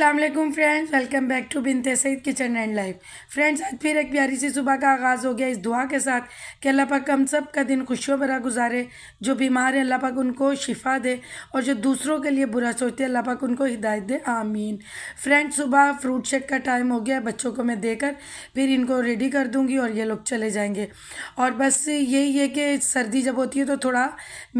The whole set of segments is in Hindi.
Aslam friends welcome back to Binte Saeed kitchen and life friends आज फिर एक प्यारी सी सुबह का आगाज़ हो गया इस दुआ के साथ कि अल्लाह पाक हम सब का दिन खुशियों भरा गुजारे जो बीमार है अल्लाह पाक उनको शिफा दे और जो दूसरों के लिए बुरा सोचते हैं अल्लाह पाक उनको हिदायत दे आमीन फ्रेंड्स सुबह फ्रूट शेक का टाइम हो गया बच्चों को मैं देकर फिर इनको रेडी कर दूँगी और ये लोग चले जाएँगे और बस यही है कि सर्दी जब होती है तो थोड़ा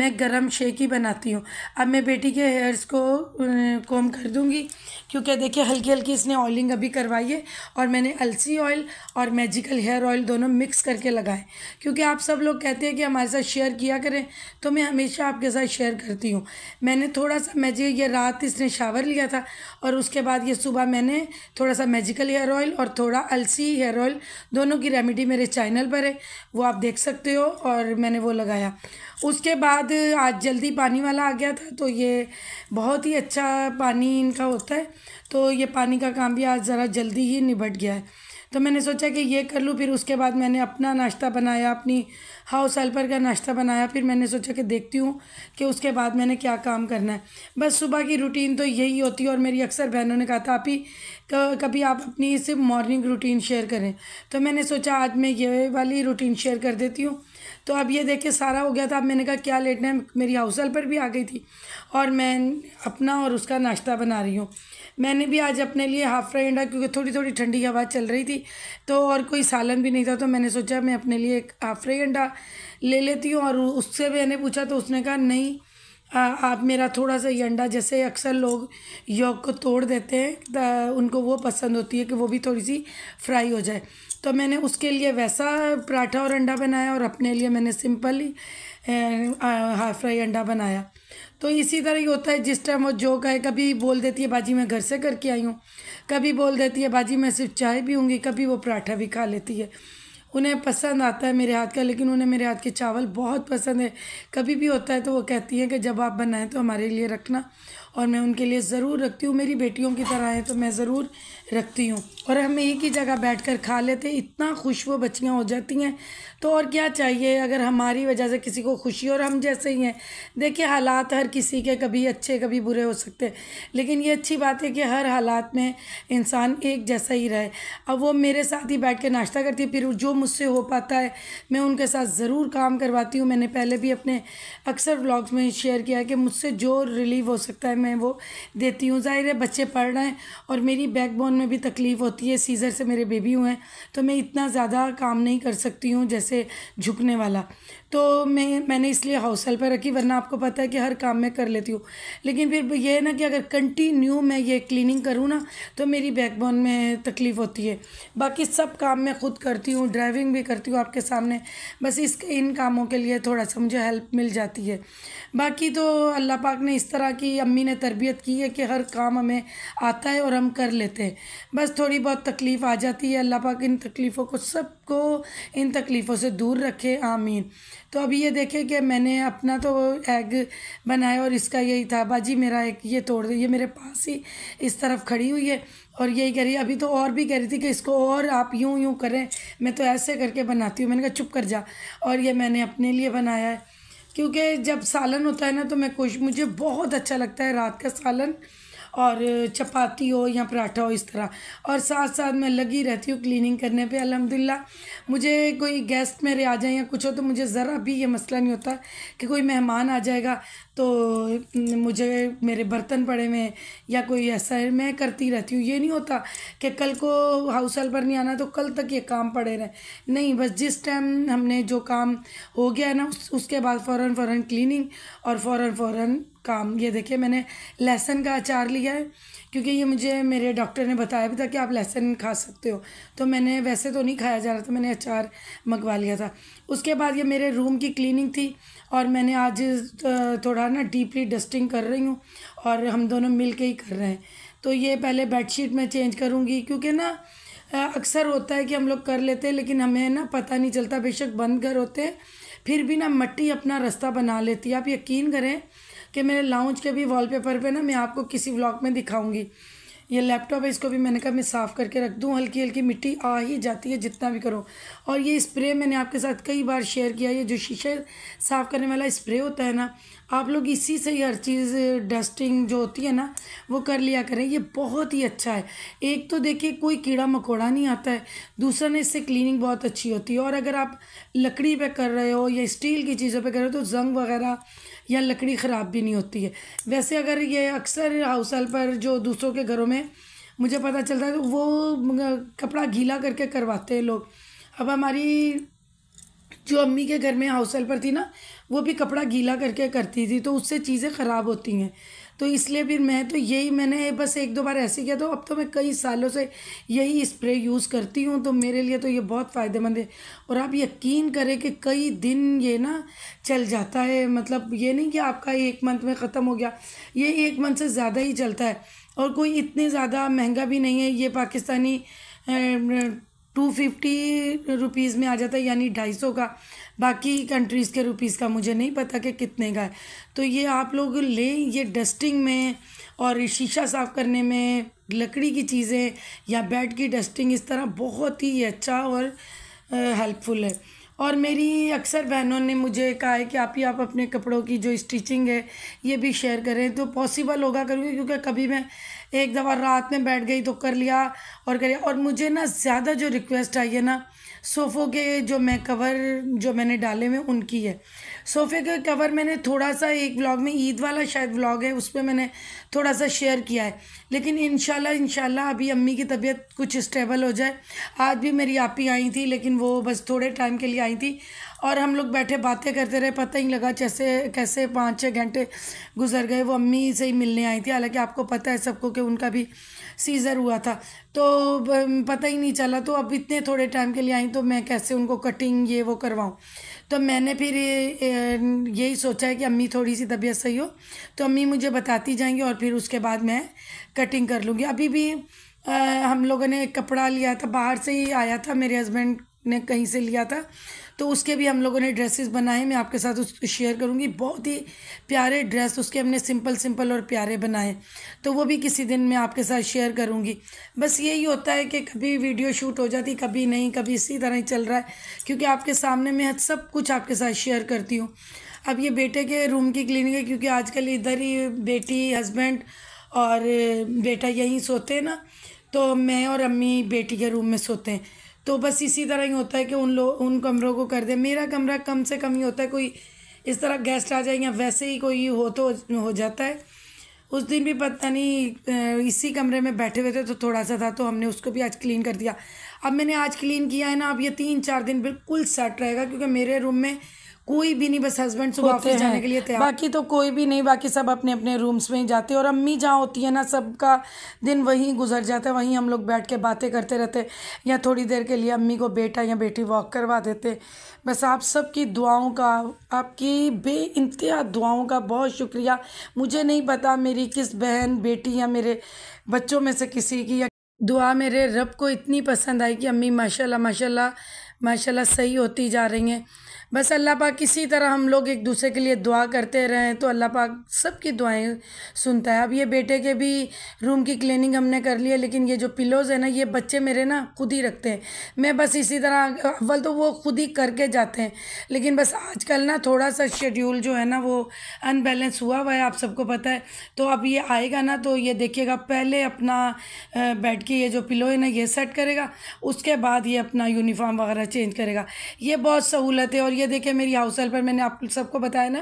मैं गर्म शेक ही बनाती हूँ अब मैं बेटी के हेयर्स को कोम कर दूँगी क्योंकि है देखिए हल्की हल्की इसने ऑयलिंग अभी करवाई है और मैंने अलसी ऑयल और मैजिकल हेयर ऑयल दोनों मिक्स करके लगाए क्योंकि आप सब लोग कहते हैं कि हमारे साथ शेयर किया करें तो मैं हमेशा आपके साथ शेयर करती हूँ मैंने थोड़ा सा मैजिक ये रात इसने शावर लिया था और उसके बाद ये सुबह मैंने थोड़ा सा मैजिकल हेयर ऑयल और थोड़ा अलसी हेयर ऑयल दोनों की रेमेडी मेरे चैनल पर है वो आप देख सकते हो और मैंने वो लगाया उसके बाद आज जल्दी पानी वाला आ गया था तो ये बहुत ही अच्छा पानी इनका होता है तो ये पानी का काम भी आज ज़रा जल्दी ही निबट गया है तो मैंने सोचा कि ये कर लूँ फिर उसके बाद मैंने अपना नाश्ता बनाया अपनी हाउस हेल्पर का नाश्ता बनाया फिर मैंने सोचा कि देखती हूँ कि उसके बाद मैंने क्या काम करना है बस सुबह की रूटीन तो यही होती है और मेरी अक्सर बहनों ने कहा था आप ही कभी आप अपनी सिर्फ मॉर्निंग रूटीन शेयर करें तो मैंने सोचा आज मैं ये वाली रूटीन शेयर कर देती हूँ तो अब ये देख के सारा हो गया था अब मैंने कहा क्या लेटना है मेरी हाउस हेल्पर भी आ गई थी और मैं अपना और उसका नाश्ता बना रही हूँ मैंने भी आज अपने लिए हाफ फ्राई अंडा क्योंकि थोड़ी थोड़ी ठंडी हवा चल रही थी तो और कोई सालन भी नहीं था तो मैंने सोचा मैं अपने लिए एक हाफ फ्राई अंडा ले लेती हूँ और उससे मैंने पूछा तो उसने कहा नहीं आ, आप मेरा थोड़ा सा ये अंडा जैसे अक्सर लोग योग को तोड़ देते हैं उनको वो पसंद होती है कि वो भी थोड़ी सी फ्राई हो जाए तो मैंने उसके लिए वैसा पराठा और अंडा बनाया और अपने लिए मैंने सिंपल ही हाफ फ्राई अंडा बनाया तो इसी तरह ही होता है जिस टाइम वो जो कहे कभी बोल देती है बाजी मैं घर से करके आई हूँ कभी बोल देती है बाजी मैं सिर्फ चाय पीऊँगी कभी वो पराठा भी खा लेती है उन्हें पसंद आता है मेरे हाथ का लेकिन उन्हें मेरे हाथ के चावल बहुत पसंद है कभी भी होता है तो वो कहती हैं कि जब आप बनाएं तो हमारे लिए रखना और मैं उनके लिए ज़रूर रखती हूँ मेरी बेटियों की तरह है तो मैं ज़रूर रखती हूँ और हम एक ही जगह बैठ कर खा लेते इतना खुश वो बच्चियाँ हो जाती हैं तो और क्या चाहिए अगर हमारी वजह से किसी को खुशी और हम जैसे ही हैं देखिए हालात हर किसी के कभी अच्छे कभी बुरे हो सकते हैं लेकिन ये अच्छी बात है कि हर हालात में इंसान एक जैसा ही रहे अब वो मेरे साथ ही बैठ कर नाश्ता करती है फिर जो मुझसे हो पाता है मैं उनके साथ ज़रूर काम करवाती हूँ मैंने पहले भी अपने अक्सर ब्लॉग्स में शेयर किया कि मुझसे जो रिलीव हो सकता है मैं वो देती हूँ ज़ाहिर है बच्चे पढ़ रहे हैं और मेरी बैकबोन में भी तकलीफ़ होती है सीज़र से मेरे बेबी हुए हैं तो मैं इतना ज़्यादा काम नहीं कर सकती हूँ जैसे झुकने वाला तो मैं मैंने इसलिए हाउस हेल्पर रखी वरना आपको पता है कि हर काम मैं कर लेती हूँ लेकिन फिर यह है ना कि अगर कंटिन्यू मैं ये क्लिनिंग करूँ ना तो मेरी बैकबोन में तकलीफ़ होती है बाकी सब काम मैं खुद करती हूँ ड्राइविंग भी करती हूँ आपके सामने बस इस इन कामों के लिए थोड़ा सा मुझे हेल्प मिल जाती है बाकी तो अल्लाह पाक ने इस तरह की अम्मी ने ने तरबियत की है कि हर काम हमें आता है और हम कर लेते हैं बस थोड़ी बहुत तकलीफ़ आ जाती है अल्लाह पाक इन तकलीफ़ों को सबको इन तकलीफ़ों से दूर रखे आमीन तो अब ये देखें कि मैंने अपना तो एग बनाया और इसका यही था बाजी मेरा एक ये तोड़ दे ये मेरे पास ही इस तरफ खड़ी हुई है और यही कह रही अभी तो और भी कह रही थी कि इसको और आप यूं यूं करें मैं तो ऐसे करके बनाती हूँ मैंने कहा चुप कर जा और ये मैंने अपने लिए बनाया है क्योंकि जब सालन होता है ना तो मैं कोशिश मुझे बहुत अच्छा लगता है रात का सालन और चपाती हो या पराठा हो इस तरह और साथ साथ मैं लगी रहती हूँ क्लीनिंग करने पे अलहमदिल्ला मुझे कोई गेस्ट मेरे आ जाए या कुछ हो तो मुझे ज़रा भी ये मसला नहीं होता कि कोई मेहमान आ जाएगा तो मुझे मेरे बर्तन पड़े हुए हैं या कोई ऐसा है मैं करती रहती हूँ ये नहीं होता कि कल को हाउस हेल्पर नहीं आना तो कल तक ये काम पड़े रहें नहीं बस जिस टाइम हमने जो काम हो गया ना उस, उसके बाद फ़ौर फ़ौर क्लिनिंग और फ़ौर फ़ौर काम ये देखिए मैंने लहसन का अचार लिया है क्योंकि ये मुझे मेरे डॉक्टर ने बताया भी था कि आप लहसुन खा सकते हो तो मैंने वैसे तो नहीं खाया जा रहा था मैंने अचार मंगवा लिया था उसके बाद ये मेरे रूम की क्लीनिंग थी और मैंने आज थोड़ा ना डीपली डस्टिंग कर रही हूँ और हम दोनों मिल के ही कर रहे हैं तो ये पहले बेडशीट मैं चेंज करूँगी क्योंकि ना अक्सर होता है कि हम लोग कर लेते हैं लेकिन हमें ना पता नहीं चलता बेशक बंद घर होते हैं फिर भी ना मट्टी अपना रास्ता बना लेती है आप यकीन करें कि मेरे लाउंज के भी वॉलपेपर पे ना मैं आपको किसी व्लॉग में दिखाऊंगी ये लैपटॉप है इसको भी मैंने कहा मैं साफ़ करके रख दूँ हल्की हल्की मिट्टी आ ही जाती है जितना भी करो और ये स्प्रे मैंने आपके साथ कई बार शेयर किया ये जो शीशे साफ़ करने वाला स्प्रे होता है ना आप लोग इसी से ही हर चीज़ डस्टिंग जो होती है ना वो कर लिया करें ये बहुत ही अच्छा है एक तो देखिए कोई कीड़ा मकोड़ा नहीं आता है दूसरा ना इससे क्लीनिंग बहुत अच्छी होती है और अगर आप लकड़ी पे कर रहे हो या स्टील की चीज़ों पे कर रहे हो तो जंग वगैरह या लकड़ी ख़राब भी नहीं होती है वैसे अगर ये अक्सर हाउस हेल्पर जो दूसरों के घरों में मुझे पता चलता है तो वो कपड़ा गीला करके करवाते हैं लोग अब हमारी जो अम्मी के घर में हाउस हेल्पर थी ना वो भी कपड़ा गीला करके करती थी तो उससे चीज़ें ख़राब होती हैं तो इसलिए फिर मैं तो यही मैंने बस एक दो बार ऐसे किया तो अब तो मैं कई सालों से यही स्प्रे यूज़ करती हूँ तो मेरे लिए तो ये बहुत फ़ायदेमंद है और आप यकीन करें कि कई दिन ये ना चल जाता है मतलब ये नहीं कि आपका एक मंथ में ख़त्म हो गया ये एक मंथ से ज़्यादा ही चलता है और कोई इतने ज़्यादा महंगा भी नहीं है ये पाकिस्तानी टू फिफ्टी रुपीज़ में आ जाता है यानी ढाई सौ का बाकी कंट्रीज़ के रुपीज़ का मुझे नहीं पता कि कितने का है तो ये आप लोग लें ये डस्टिंग में और शीशा साफ़ करने में लकड़ी की चीज़ें या बेड की डस्टिंग इस तरह बहुत ही अच्छा और हेल्पफुल है और मेरी अक्सर बहनों ने मुझे कहा है कि आप ही आप अपने कपड़ों की जो स्टिचिंग है ये भी शेयर करें तो पॉसिबल होगा करूँगी क्योंकि कभी मैं एक दफ़ा रात में बैठ गई तो कर लिया और कर लिया और मुझे ना ज़्यादा जो रिक्वेस्ट आई है ना सोफ़ों के जो मैं कवर जो मैंने डाले हुए उनकी है सोफ़े का कवर मैंने थोड़ा सा एक व्लॉग में ईद वाला शायद व्लॉग है उस पर मैंने थोड़ा सा शेयर किया है लेकिन इन इन अभी अम्मी की तबीयत कुछ स्टेबल हो जाए आज भी मेरी आप ही आई थी लेकिन वो बस थोड़े टाइम के लिए आई थी और हम लोग बैठे बातें करते रहे पता ही लगा जैसे कैसे पाँच छः घंटे गुजर गए वो अम्मी से ही मिलने आई थी हालाँकि आपको पता है सबको कि उनका भी सीज़र हुआ था तो पता ही नहीं चला तो अब इतने थोड़े टाइम के लिए आई तो मैं कैसे उनको कटिंग ये वो करवाऊँ तो मैंने फिर यही सोचा है कि अम्मी थोड़ी सी तबीयत सही हो तो अम्मी मुझे बताती जाएंगी और फिर उसके बाद मैं कटिंग कर लूँगी अभी भी आ, हम लोगों ने कपड़ा लिया था बाहर से ही आया था मेरे हस्बैंड ने कहीं से लिया था तो उसके भी हम लोगों ने ड्रेसेस बनाए मैं आपके साथ उसको शेयर करूँगी बहुत ही प्यारे ड्रेस उसके हमने सिंपल सिंपल और प्यारे बनाए तो वो भी किसी दिन मैं आपके साथ शेयर करूँगी बस यही होता है कि कभी वीडियो शूट हो जाती कभी नहीं कभी इसी तरह ही चल रहा है क्योंकि आपके सामने मैं सब कुछ आपके साथ शेयर करती हूँ अब ये बेटे के रूम की क्लिनिक है क्योंकि आजकल इधर ही बेटी हस्बैंड और बेटा यहीं सोते हैं ना तो मैं और अम्मी बेटी के रूम में सोते हैं तो बस इसी तरह ही होता है कि उन लोग उन कमरों को कर दे मेरा कमरा कम से कम ही होता है कोई इस तरह गेस्ट आ जाए या वैसे ही कोई हो तो हो जाता है उस दिन भी पता नहीं इसी कमरे में बैठे हुए थे तो थोड़ा सा था तो हमने उसको भी आज क्लीन कर दिया अब मैंने आज क्लीन किया है ना अब ये तीन चार दिन बिल्कुल सेट रहेगा क्योंकि मेरे रूम में कोई भी नहीं बस हस्बैंड सुबह ऑफिस जाने के लिए तैयार बाकी तो कोई भी नहीं बाकी सब अपने अपने रूम्स में ही जाते और अम्मी जहाँ होती है ना सबका दिन वहीं गुजर जाता है वहीं हम लोग बैठ के बातें करते रहते या थोड़ी देर के लिए अम्मी को बेटा या बेटी वॉक करवा देते बस आप सब की दुआओं का आपकी बे इंतहा दुआओं का बहुत शुक्रिया मुझे नहीं पता मेरी किस बहन बेटी या मेरे बच्चों में से किसी की या दुआ मेरे रब को इतनी पसंद आई कि अम्मी माशाल्लाह माशाल्लाह माशाल्लाह सही होती जा रही हैं बस अल्लाह पाक किसी तरह हम लोग एक दूसरे के लिए दुआ करते रहें तो अल्लाह पाक सबकी दुआएं सुनता है अब ये बेटे के भी रूम की क्लीनिंग हमने कर ली है लेकिन ये जो पिलोज़ है ना ये बच्चे मेरे ना खुद ही रखते हैं मैं बस इसी तरह अव्वल तो वो खुद ही करके जाते हैं लेकिन बस आजकल ना थोड़ा सा शेड्यूल जो है ना वो अनबैलेंस हुआ हुआ है आप सबको पता है तो अब ये आएगा ना तो ये देखिएगा पहले अपना बैठ की ये जो पिलो है ना ये सेट करेगा उसके बाद ये अपना यूनिफॉर्म वगैरह चेंज करेगा ये बहुत सहूलत है और ये देखिए मेरी हाउस हेल्पर मैंने आप सबको बताया ना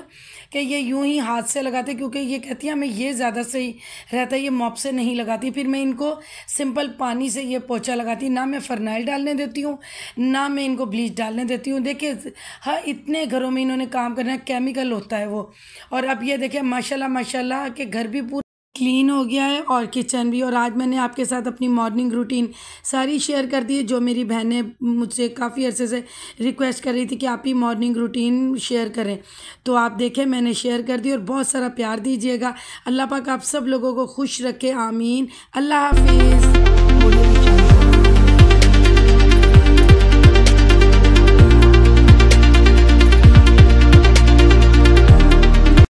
कि ये यूं ही हाथ से लगाते क्योंकि ये कहती है हमें ये ज़्यादा सही रहता है ये मॉप से नहीं लगाती फिर मैं इनको सिंपल पानी से ये पोछा लगाती ना मैं फरनाइल डालने देती हूँ ना मैं इनको ब्लीच डालने देती हूँ देखिए हाँ इतने घरों में इन्होंने काम करना केमिकल होता है वो और अब ये देखिए माशाला माशाला के घर भी पूरा क्लीन हो गया है और किचन भी और आज मैंने आपके साथ अपनी मॉर्निंग रूटीन सारी शेयर कर दी है जो मेरी बहनें मुझसे काफ़ी अरसे से रिक्वेस्ट कर रही थी कि आप ही मॉर्निंग रूटीन शेयर करें तो आप देखें मैंने शेयर कर दी और बहुत सारा प्यार दीजिएगा अल्लाह पाक आप सब लोगों को खुश रखे आमीन अल्लाह हाफिज़